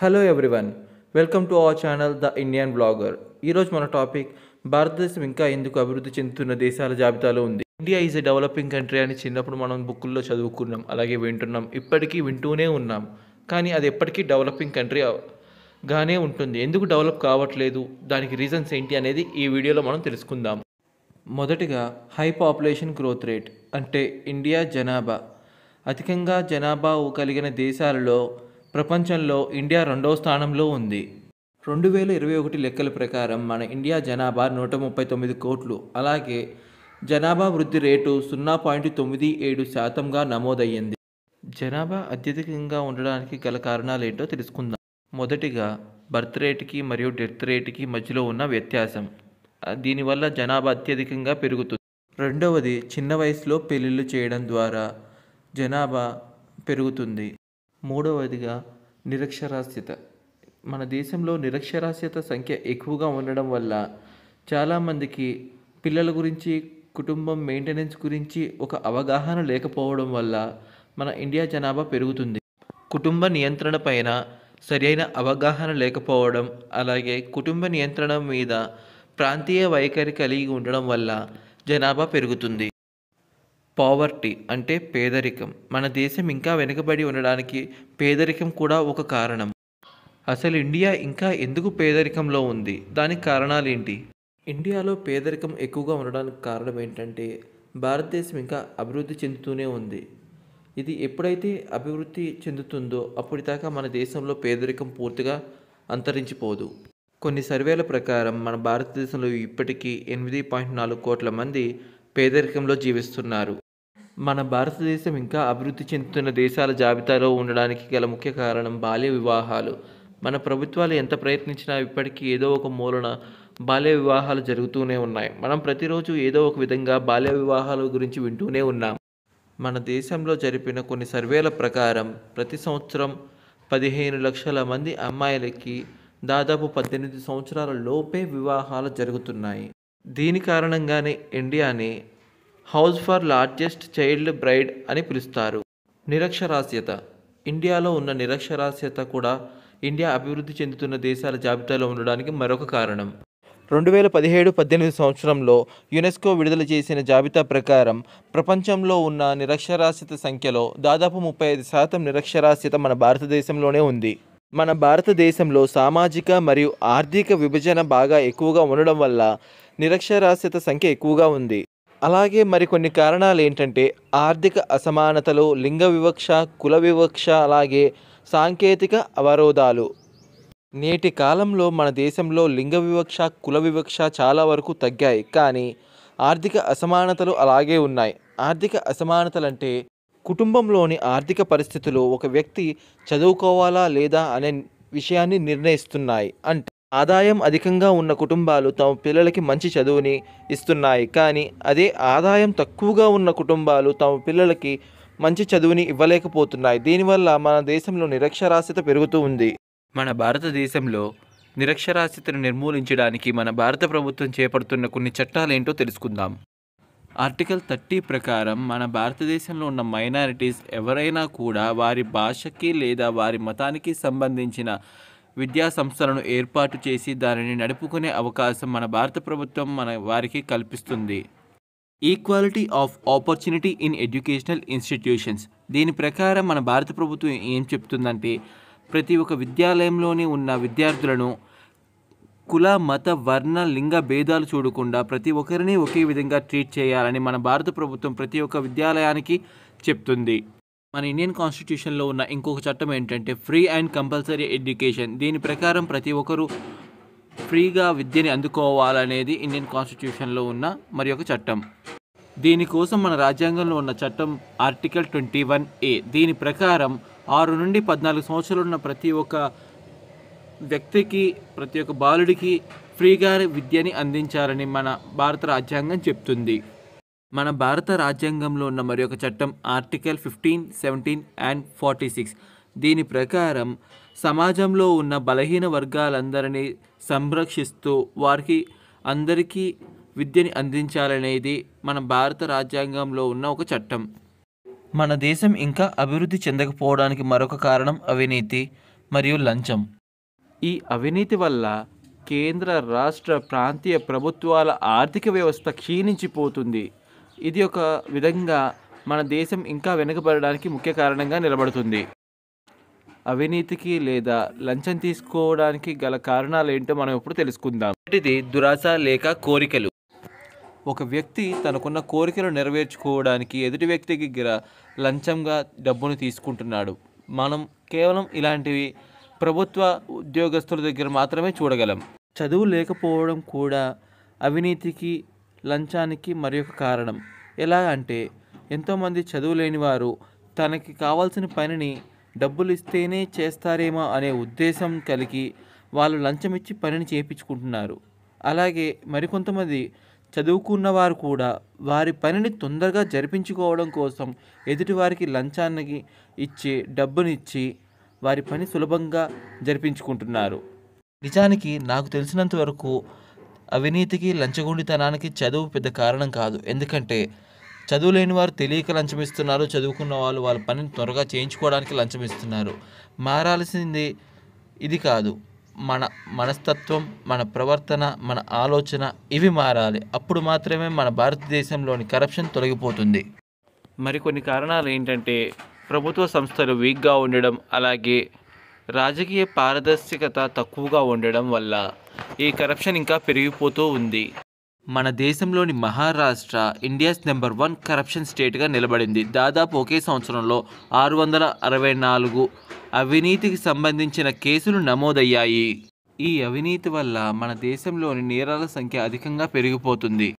hello everyone welcome to our channel the Indian blogger ఈరోజు మన topic భారతదేశం ఇంకా ఎందుకు అభివృద్ధి చెందుతున్న దేశాల జాబితాలో ఉంది India is a developing country అని చిన్నప్పుడు మనం బుక్కుల్లో చదువుకున్నాం అలాగే వింటున్నాం ఇప్పటికీ వింటూనే ఉన్నాం కానీ అది ఎప్పటికీ డెవలపింగ్ కంట్రీ గానే ఉంటుంది ఎందుకు డెవలప్ కావట్లేదు దానికి రీజన్స్ ఏంటి అనేది ఈ వీడియోలో మనం తెలుసుకుందాం మొదటిగా హై పాపులేషన్ గ్రోత్ రేట్ అంటే ఇండియా జనాభా అధికంగా జనాభా కలిగిన దేశాలలో ప్రపంచంలో ఇండియా రెండవ స్థానంలో ఉంది రెండు వేల ఇరవై ఒకటి లెక్కల ప్రకారం మన ఇండియా జనాభా నూట ముప్పై తొమ్మిది కోట్లు అలాగే జనాభా వృద్ధి రేటు సున్నా పాయింట్ తొమ్మిది ఏడు శాతంగా నమోదయ్యింది జనాభా అత్యధికంగా ఉండడానికి గల కారణాలు ఏంటో తెలుసుకుందాం మొదటిగా బర్త్ రేటుకి మరియు డెత్ రేటుకి మధ్యలో ఉన్న వ్యత్యాసం దీనివల్ల జనాభా అత్యధికంగా పెరుగుతుంది రెండవది చిన్న వయసులో పెళ్ళిళ్ళు చేయడం ద్వారా జనాభా పెరుగుతుంది మూడవదిగా నిరక్షరాస్యత మన దేశంలో నిరక్షరాస్యత సంఖ్య ఎక్కువగా ఉండడం వల్ల చాలామందికి పిల్లల గురించి కుటుంబం మెయింటెనెన్స్ గురించి ఒక అవగాహన లేకపోవడం వల్ల మన ఇండియా జనాభా పెరుగుతుంది కుటుంబ నియంత్రణ పైన సరైన అవగాహన లేకపోవడం అలాగే కుటుంబ నియంత్రణ మీద ప్రాంతీయ వైఖరి కలిగి ఉండడం వల్ల జనాభా పెరుగుతుంది పావర్టీ అంటే పేదరికం మన దేశం ఇంకా వెనుకబడి ఉండడానికి పేదరికం కూడా ఒక కారణం అసలు ఇండియా ఇంకా ఎందుకు పేదరికంలో ఉంది దానికి కారణాలు ఏంటి ఇండియాలో పేదరికం ఎక్కువగా ఉండడానికి కారణం ఏంటంటే భారతదేశం ఇంకా అభివృద్ధి చెందుతూనే ఉంది ఇది ఎప్పుడైతే అభివృద్ధి చెందుతుందో అప్పటిదాకా మన దేశంలో పేదరికం పూర్తిగా అంతరించిపోదు కొన్ని సర్వేల ప్రకారం మన భారతదేశంలో ఇప్పటికీ ఎనిమిది పాయింట్ నాలుగు కోట్ల మంది పేదరికంలో జీవిస్తున్నారు మన భారతదేశం ఇంకా అభివృద్ధి చెందుతున్న దేశాల జాబితాలో ఉండడానికి గల ముఖ్య కారణం బాల్య వివాహాలు మన ప్రభుత్వాలు ఎంత ప్రయత్నించినా ఇప్పటికీ ఏదో ఒక మూలన బాల్య వివాహాలు జరుగుతూనే ఉన్నాయి మనం ప్రతిరోజు ఏదో ఒక విధంగా బాల్య వివాహాల గురించి వింటూనే ఉన్నాం మన దేశంలో జరిపిన కొన్ని సర్వేల ప్రకారం ప్రతి సంవత్సరం పదిహేను లక్షల మంది అమ్మాయిలకి దాదాపు పద్దెనిమిది సంవత్సరాల లోపే వివాహాలు జరుగుతున్నాయి దీని కారణంగానే ఇండియాని house for largest child bride అని పిలుస్తారు నిరక్షరాస్యత ఇండియాలో ఉన్న నిరక్షరాస్యత కూడా ఇండియా అభివృద్ధి చెందుతున్న దేశాల జాబితాలో ఉండడానికి మరొక కారణం రెండు వేల పదిహేడు పద్దెనిమిది సంవత్సరంలో యునెస్కో విడుదల చేసిన జాబితా ప్రకారం ప్రపంచంలో ఉన్న నిరక్షరాస్యత సంఖ్యలో దాదాపు ముప్పై ఐదు శాతం నిరక్షరాస్యత మన భారతదేశంలోనే ఉంది మన భారతదేశంలో సామాజిక మరియు ఆర్థిక విభజన బాగా ఎక్కువగా ఉండడం వల్ల నిరక్షరాస్యత సంఖ్య ఎక్కువగా ఉంది అలాగే మరికొన్ని కారణాలు ఏంటంటే ఆర్థిక అసమానతలు లింగ వివక్ష కుల వివక్ష అలాగే సాంకేతిక అవరోధాలు నేటి కాలంలో మన దేశంలో లింగ వివక్ష కుల వివక్ష చాలా వరకు తగ్గాయి కానీ ఆర్థిక అసమానతలు అలాగే ఉన్నాయి ఆర్థిక అసమానతలు అంటే కుటుంబంలోని ఆర్థిక పరిస్థితులు ఒక వ్యక్తి చదువుకోవాలా లేదా అనే విషయాన్ని నిర్ణయిస్తున్నాయి అంటే ఆదాయం అధికంగా ఉన్న కుటుంబాలు తమ పిల్లలకి మంచి చదువుని ఇస్తున్నాయి కానీ అదే ఆదాయం తక్కువగా ఉన్న కుటుంబాలు తమ పిల్లలకి మంచి చదువుని ఇవ్వలేకపోతున్నాయి దీనివల్ల మన దేశంలో నిరక్షరాస్యత పెరుగుతూ ఉంది మన భారతదేశంలో నిరక్షరాస్యతను నిర్మూలించడానికి మన భారత ప్రభుత్వం చేపడుతున్న కొన్ని చట్టాలు ఏంటో తెలుసుకుందాం ఆర్టికల్ థర్టీ ప్రకారం మన భారతదేశంలో ఉన్న మైనారిటీస్ ఎవరైనా కూడా వారి భాషకి లేదా వారి మతానికి సంబంధించిన విద్యా సంస్థలను ఏర్పాటు చేసి దానిని నడుపుకునే అవకాశం మన భారత ప్రభుత్వం మన వారికి కల్పిస్తుంది equality of opportunity in educational institutions దీని ప్రకారం మన భారత ప్రభుత్వం ఏం చెప్తుందంటే ప్రతి ఒక్క విద్యాలయంలోని ఉన్న విద్యార్థులను కుల మత వర్ణ లింగ భేదాలు చూడకుండా ప్రతి ఒక్కరిని ఒకే విధంగా ట్రీట్ చేయాలని మన భారత ప్రభుత్వం ప్రతి ఒక్క విద్యాలయానికి చెప్తుంది మన ఇండియన్ కాన్స్టిట్యూషన్లో ఉన్న ఇంకొక చట్టం ఏంటంటే ఫ్రీ అండ్ కంపల్సరీ ఎడ్యుకేషన్ దీని ప్రకారం ప్రతి ఒక్కరూ ఫ్రీగా విద్యని అందుకోవాలనేది ఇండియన్ కాన్స్టిట్యూషన్లో ఉన్న మరి ఒక చట్టం దీనికోసం మన రాజ్యాంగంలో ఉన్న చట్టం ఆర్టికల్ ట్వంటీ వన్ ఏ దీని ప్రకారం ఆరు నుండి పద్నాలుగు సంవత్సరాలు ఉన్న ప్రతి ఒక్క వ్యక్తికి ప్రతి ఒక్క బాలుడికి ఫ్రీగా విద్యని అందించాలని మన భారత రాజ్యాంగం చెప్తుంది మన భారత రాజ్యాంగంలో ఉన్న మరి ఒక చట్టం article fifteen seventeen and forty six దీని ప్రకారం సమాజంలో ఉన్న బలహీన వర్గాలందరినీ సంరక్షిస్తూ వారికి అందరికీ విద్యని అందించాలనేది మన భారత రాజ్యాంగంలో ఉన్న ఒక చట్టం మన దేశం ఇంకా అభివృద్ధి చెందకపోవడానికి మరొక కారణం అవినీతి మరియు లంచం ఈ అవినీతి వల్ల కేంద్ర రాష్ట్ర ప్రాంతీయ ప్రభుత్వాల ఆర్థిక వ్యవస్థ క్షీణించిపోతుంది ఇది ఒక విధంగా మన దేశం ఇంకా వెనుకబడడానికి ముఖ్య కారణంగా నిలబడుతుంది అవినీతికి లేదా లంచం తీసుకోవడానికి గల కారణాలు ఏంటో మనం ఇప్పుడు తెలుసుకుందాం ఇది దురాశ లేక కోరికలు ఒక వ్యక్తి తనకున్న కోరికలు నెరవేర్చుకోవడానికి ఎదుటి వ్యక్తికి దగ్గర లంచంగా డబ్బును తీసుకుంటున్నాడు మనం కేవలం ఇలాంటివి ప్రభుత్వ ఉద్యోగస్తుల దగ్గర మాత్రమే చూడగలం చదువు లేకపోవడం కూడా అవినీతికి లంచానికి మరొక కారణం ఎలా అంటే ఎంతోమంది చదువులేని వారు తనకి కావాల్సిన పనిని డబ్బులు ఇస్తేనే చేస్తారేమో అనే ఉద్దేశం కలిగి వాళ్ళు లంచం ఇచ్చి పనిని చేయించుకుంటున్నారు అలాగే మరికొంతమంది చదువుకున్న వారు కూడా వారి పనిని తొందరగా జరిపించుకోవడం కోసం ఎదుటివారికి లంచాన్ని ఇచ్చి డబ్బునిచ్చి వారి పని సులభంగా జరిపించుకుంటున్నారు నిజానికి నాకు తెలిసినంత వరకు అవినీతికి లంచగొండితనానికి చదువు పెద్ద కారణం కాదు ఎందుకంటే చదువు లేని వారు తెలియక లంచమిస్తున్నారు చదువుకున్న వాళ్ళు వాళ్ళ పనిని త్వరగా చేయించుకోవడానికి లంచమిస్తున్నారు మారాల్సింది ఇది కాదు మన మనస్తత్వం మన ప్రవర్తన మన ఆలోచన ఇవి మారాలి అప్పుడు మాత్రమే మన భారతదేశంలోని కరప్షన్ తొలగిపోతుంది మరికొన్ని కారణాలు ఏంటంటే ప్రభుత్వ సంస్థలు వీక్గా ఉండడం అలాగే రాజకీయ పారదర్శకత తక్కువగా ఉండడం వల్ల ఈ కరప్షన్ ఇంకా పెరిగిపోతూ ఉంది మన దేశంలోని Maharashtra India's number one corruption స్టేట్గా నిలబడింది దాదాపు ఒకే సంవత్సరంలో ఆరు వందల అరవై నాలుగు అవినీతికి సంబంధించిన కేసులు నమోదయ్యాయి ఈ అవినీతి వల్ల మన దేశంలోని నేరాల సంఖ్య అధికంగా పెరిగిపోతుంది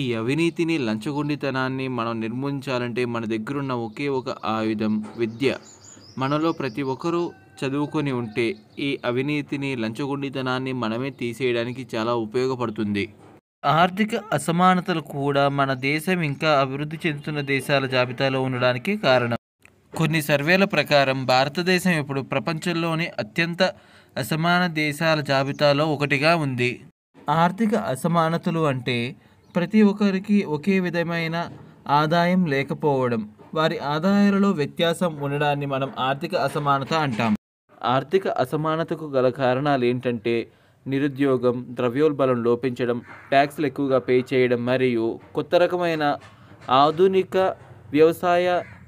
ఈ అవినీతిని లంచగొండితనాన్ని మనం నిర్మూలించాలంటే మన దగ్గరున్న ఒకే ఒక ఆయుధం విద్య మనలో ప్రతి ఒక్కరూ చదువుకొని ఉంటే ఈ అవినీతిని లంచగొండితనాన్ని మనమే తీసేయడానికి చాలా ఉపయోగపడుతుంది ఆర్థిక అసమానతలు కూడా మన దేశం ఇంకా అభివృద్ధి చెందుతున్న దేశాల జాబితాలో ఉండడానికి కారణం కొన్ని సర్వేల ప్రకారం భారతదేశం ఇప్పుడు ప్రపంచంలోని అత్యంత అసమాన దేశాల జాబితాలో ఒకటిగా ఉంది ఆర్థిక అసమానతలు అంటే ప్రతి ఒక్కరికి ఒకే విధమైన ఆదాయం లేకపోవడం వారి ఆదాయాలలో వ్యత్యాసం ఉండడాన్ని మనం ఆర్థిక అసమానత అంటాం ఆర్థిక అసమానతకు గల కారణాలు ఏంటంటే నిరుద్యోగం ద్రవ్యోల్బలం లోపించడం ట్యాక్స్లు ఎక్కువగా పే చేయడం మరియు కొత్త రకమైన ఆధునిక వ్యవసాయ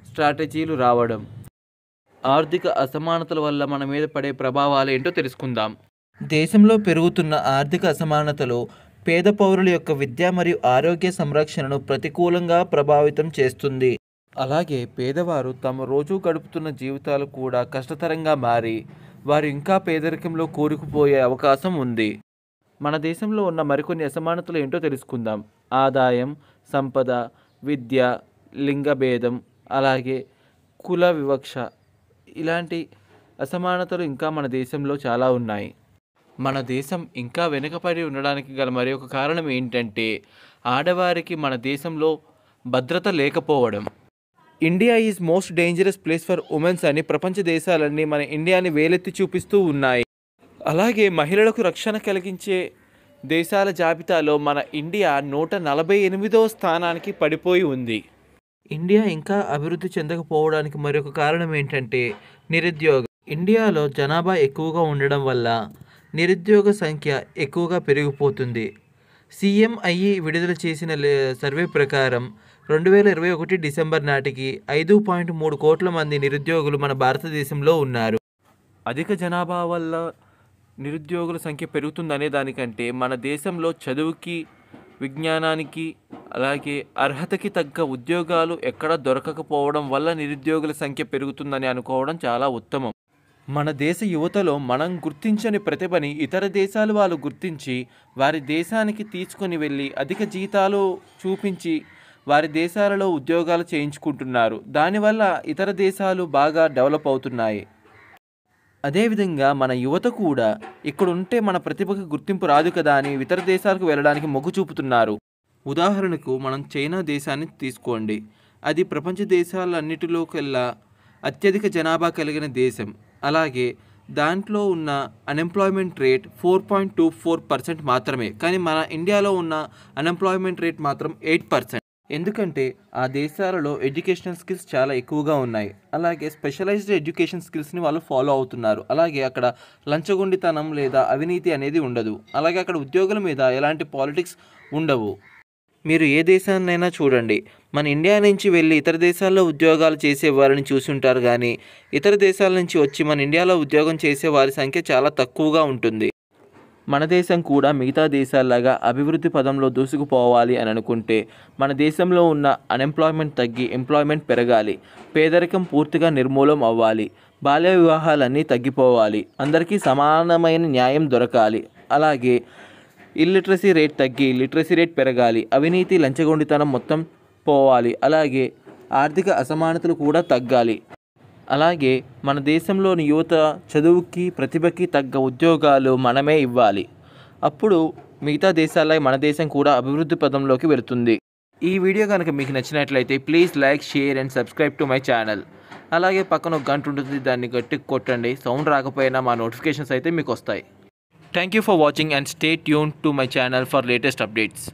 స్ట్రాటజీలు రావడం ఆర్థిక అసమానతల వల్ల మన మీద పడే ప్రభావాలు ఏంటో తెలుసుకుందాం దేశంలో పెరుగుతున్న ఆర్థిక అసమానతలు పేద పౌరుల యొక్క విద్య మరియు ఆరోగ్య సంరక్షణను ప్రతికూలంగా ప్రభావితం చేస్తుంది అలాగే పేదవారు తమ రోజు గడుపుతున్న జీవితాలు కూడా కష్టతరంగా మారి వారు ఇంకా పేదరికంలో కూరుకుపోయే అవకాశం ఉంది మన దేశంలో ఉన్న మరికొన్ని అసమానతలు ఏంటో తెలుసుకుందాం ఆదాయం సంపద విద్య లింగభేదం అలాగే కుల వివక్ష ఇలాంటి అసమానతలు ఇంకా మన దేశంలో చాలా ఉన్నాయి మన దేశం ఇంకా వెనుకపడి ఉండడానికి గల మరి ఒక కారణం ఏంటంటే ఆడవారికి మన దేశంలో భద్రత లేకపోవడం India is most dangerous place for womens అని ప్రపంచ దేశాలన్నీ మన ఇండియాని వేలెత్తి చూపిస్తూ ఉన్నాయి అలాగే మహిళలకు రక్షణ కలిగించే దేశాల జాబితాలో మన ఇండియా నూట నలభై ఎనిమిదవ స్థానానికి పడిపోయి ఉంది ఇండియా ఇంకా అభివృద్ధి చెందకపోవడానికి మరొక కారణం ఏంటంటే నిరుద్యోగం ఇండియాలో జనాభా ఎక్కువగా ఉండడం వల్ల నిరుద్యోగ సంఖ్య ఎక్కువగా పెరిగిపోతుంది సీఎంఐ విడుదల చేసిన సర్వే ప్రకారం రెండు వేల ఇరవై ఒకటి డిసెంబర్ నాటికి ఐదు పాయింట్ మూడు కోట్ల మంది నిరుద్యోగులు మన భారతదేశంలో ఉన్నారు అధిక జనాభా వల్ల నిరుద్యోగుల సంఖ్య పెరుగుతుందనే దానికంటే మన దేశంలో చదువుకి విజ్ఞానానికి అలాగే అర్హతకి తగ్గ ఉద్యోగాలు ఎక్కడ దొరకకపోవడం వల్ల నిరుద్యోగుల సంఖ్య పెరుగుతుందని అనుకోవడం చాలా ఉత్తమం మన దేశ యువతలో మనం గుర్తించని ప్రతిభని ఇతర దేశాలు వాళ్ళు గుర్తించి వారి దేశానికి తీసుకొని వెళ్ళి అధిక జీతాలు చూపించి వారి దేశాలలో ఉద్యోగాలు చేయించుకుంటున్నారు దానివల్ల ఇతర దేశాలు బాగా డెవలప్ అవుతున్నాయి అదేవిధంగా మన యువత కూడా ఇక్కడ ఉంటే మన ప్రతిభకు గుర్తింపు రాదు కదా అని ఇతర దేశాలకు వెళ్ళడానికి మొగ్గు చూపుతున్నారు ఉదాహరణకు మనం చైనా దేశాన్ని తీసుకోండి అది ప్రపంచ దేశాలన్నిటిలోకెల్లా అత్యధిక జనాభా కలిగిన దేశం అలాగే దాంట్లో ఉన్న unemployment rate four point two four percent మాత్రమే కానీ మన ఇండియాలో ఉన్న అన్ఎంప్లాయ్మెంట్ రేట్ మాత్రం ఎయిట్ పర్సెంట్ ఎందుకంటే ఆ దేశాలలో ఎడ్యుకేషనల్ స్కిల్స్ చాలా ఎక్కువగా ఉన్నాయి అలాగే స్పెషలైజ్డ్ ఎడ్యుకేషన్ స్కిల్స్ని వాళ్ళు ఫాలో అవుతున్నారు అలాగే అక్కడ లంచగొండితనం లేదా అవినీతి అనేది ఉండదు అలాగే అక్కడ ఉద్యోగుల మీద ఎలాంటి పాలిటిక్స్ ఉండవు మీరు ఏ దేశాన్నైనా చూడండి మన ఇండియా నుంచి వెళ్ళి ఇతర దేశాల్లో ఉద్యోగాలు చేసే వారిని చూసుంటారు కానీ ఇతర దేశాల నుంచి వచ్చి మన ఇండియాలో ఉద్యోగం చేసే వారి సంఖ్య చాలా తక్కువగా ఉంటుంది మన దేశం కూడా మిగతా దేశాల్లాగా అభివృద్ధి పదంలో దూసుకుపోవాలి అని అనుకుంటే మన దేశంలో ఉన్న అన్ఎంప్లాయ్మెంట్ తగ్గి ఎంప్లాయ్మెంట్ పెరగాలి పేదరికం పూర్తిగా నిర్మూలం అవ్వాలి బాల్య వివాహాలన్నీ తగ్గిపోవాలి అందరికీ సమానమైన న్యాయం దొరకాలి అలాగే ఇల్లిటరసీ రేట్ తగ్గి లిటరసీ రేట్ పెరగాలి అవినీతి లంచగొండితనం మొత్తం పోవాలి అలాగే ఆర్థిక అసమానతలు కూడా తగ్గాలి అలాగే మన దేశంలోని యువత చదువుకి ప్రతిభకి తగ్గ ఉద్యోగాలు మనమే ఇవ్వాలి అప్పుడు మిగతా దేశాలై మన దేశం కూడా అభివృద్ధి పదంలోకి వెళుతుంది ఈ వీడియో కనుక మీకు నచ్చినట్లయితే please like share and subscribe to my channel అలాగే పక్కన ఒక గంట ఉంటుంది దాన్ని గట్టి కొట్టండి సౌండ్ రాకపోయినా మా నోటిఫికేషన్స్ అయితే మీకు వస్తాయి thank you for watching and stay tune to my channel for latest updates